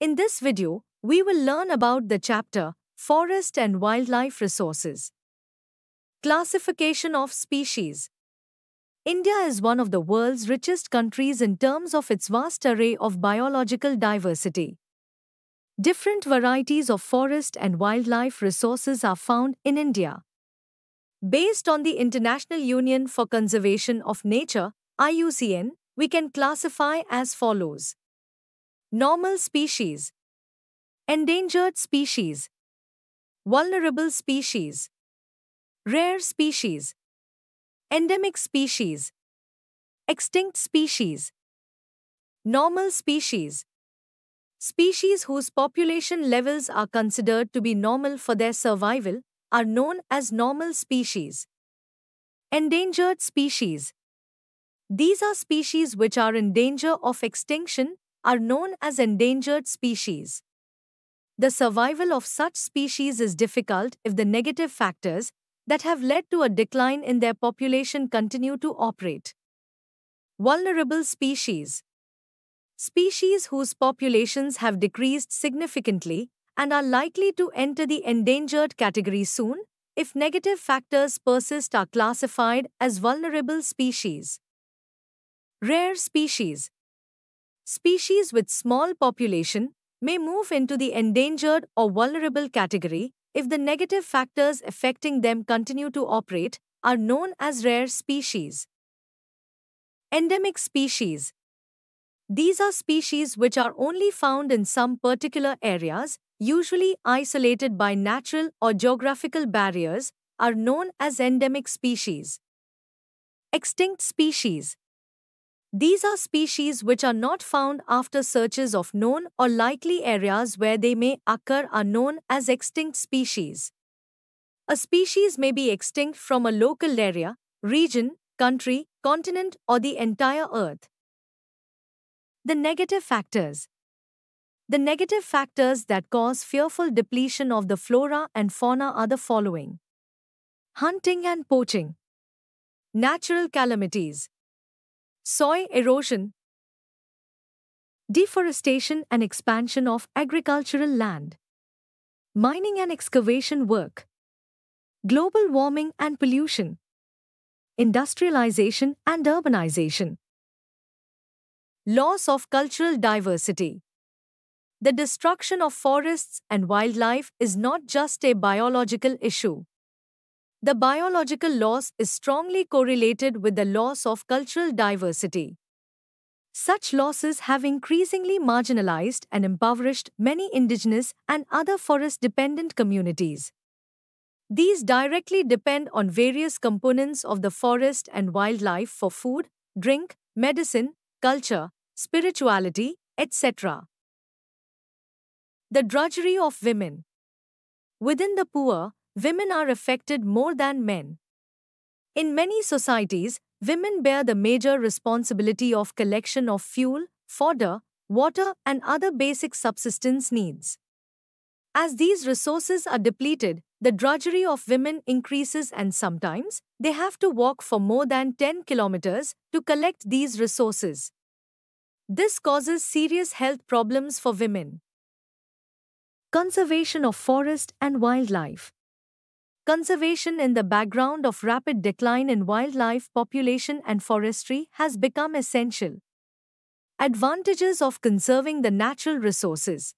In this video, we will learn about the chapter Forest and Wildlife Resources. Classification of Species India is one of the world's richest countries in terms of its vast array of biological diversity. Different varieties of forest and wildlife resources are found in India. Based on the International Union for Conservation of Nature, IUCN, we can classify as follows. Normal species. Endangered species. Vulnerable species. Rare species. Endemic species. Extinct species. Normal species. Species whose population levels are considered to be normal for their survival are known as normal species. Endangered species. These are species which are in danger of extinction are known as endangered species. The survival of such species is difficult if the negative factors that have led to a decline in their population continue to operate. Vulnerable species Species whose populations have decreased significantly and are likely to enter the endangered category soon if negative factors persist are classified as vulnerable species. Rare species species with small population may move into the endangered or vulnerable category if the negative factors affecting them continue to operate are known as rare species. Endemic species These are species which are only found in some particular areas, usually isolated by natural or geographical barriers, are known as endemic species. Extinct species these are species which are not found after searches of known or likely areas where they may occur are known as extinct species. A species may be extinct from a local area, region, country, continent, or the entire earth. The negative factors. The negative factors that cause fearful depletion of the flora and fauna are the following hunting and poaching, natural calamities, soil erosion, deforestation and expansion of agricultural land, mining and excavation work, global warming and pollution, industrialization and urbanization, loss of cultural diversity. The destruction of forests and wildlife is not just a biological issue. The biological loss is strongly correlated with the loss of cultural diversity. Such losses have increasingly marginalized and impoverished many indigenous and other forest dependent communities. These directly depend on various components of the forest and wildlife for food, drink, medicine, culture, spirituality, etc. The drudgery of women. Within the poor, women are affected more than men. In many societies, women bear the major responsibility of collection of fuel, fodder, water and other basic subsistence needs. As these resources are depleted, the drudgery of women increases and sometimes they have to walk for more than 10 kilometers to collect these resources. This causes serious health problems for women. Conservation of forest and wildlife Conservation in the background of rapid decline in wildlife population and forestry has become essential. Advantages of conserving the natural resources.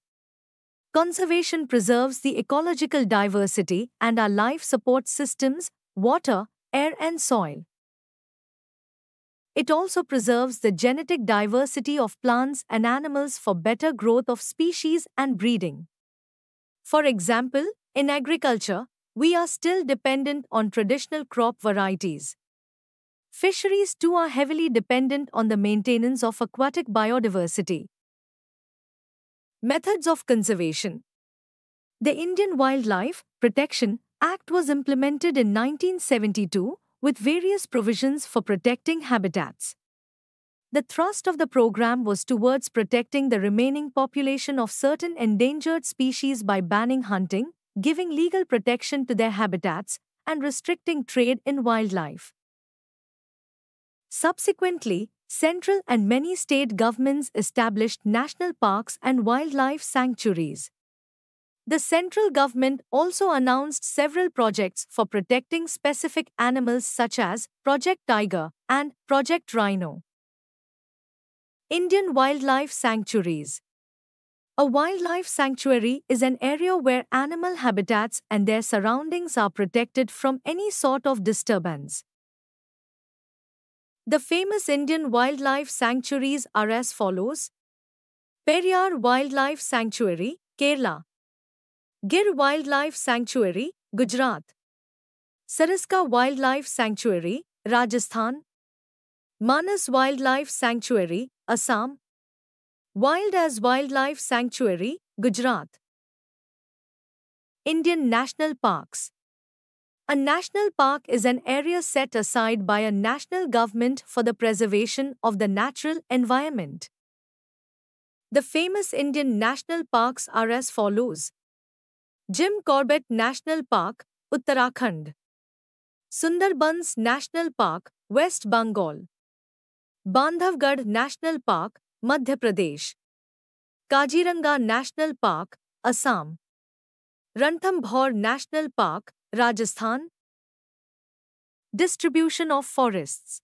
Conservation preserves the ecological diversity and our life support systems, water, air and soil. It also preserves the genetic diversity of plants and animals for better growth of species and breeding. For example, in agriculture, we are still dependent on traditional crop varieties. Fisheries too are heavily dependent on the maintenance of aquatic biodiversity. Methods of conservation The Indian Wildlife Protection Act was implemented in 1972 with various provisions for protecting habitats. The thrust of the program was towards protecting the remaining population of certain endangered species by banning hunting, giving legal protection to their habitats and restricting trade in wildlife. Subsequently, central and many state governments established national parks and wildlife sanctuaries. The central government also announced several projects for protecting specific animals such as Project Tiger and Project Rhino. Indian Wildlife Sanctuaries a wildlife sanctuary is an area where animal habitats and their surroundings are protected from any sort of disturbance. The famous Indian wildlife sanctuaries are as follows Periyar Wildlife Sanctuary, Kerala, Gir Wildlife Sanctuary, Gujarat, Sariska Wildlife Sanctuary, Rajasthan, Manas Wildlife Sanctuary, Assam, Wild as Wildlife Sanctuary, Gujarat. Indian National Parks. A national park is an area set aside by a national government for the preservation of the natural environment. The famous Indian national parks are as follows Jim Corbett National Park, Uttarakhand, Sundarbans National Park, West Bengal, Bandhavgarh National Park, Madhya Pradesh, Kajiranga National Park, Assam, Ranthambore National Park, Rajasthan. Distribution of forests.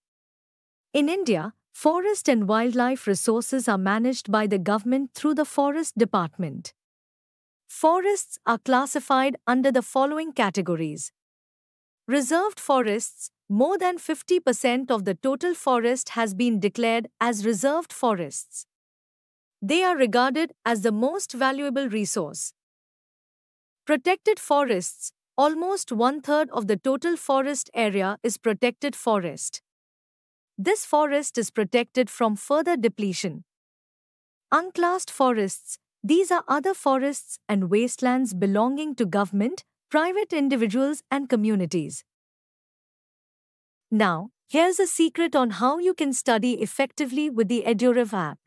In India, forest and wildlife resources are managed by the government through the Forest Department. Forests are classified under the following categories Reserved forests, more than 50% of the total forest has been declared as reserved forests. They are regarded as the most valuable resource. Protected forests Almost one third of the total forest area is protected forest. This forest is protected from further depletion. Unclassed forests these are other forests and wastelands belonging to government, private individuals, and communities. Now, here's a secret on how you can study effectively with the EduRev app.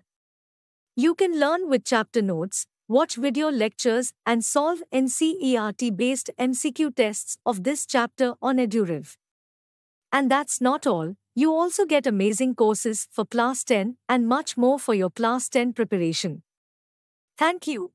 You can learn with chapter notes, watch video lectures, and solve NCERT based MCQ tests of this chapter on EduRev. And that's not all, you also get amazing courses for Class 10 and much more for your Class 10 preparation. Thank you.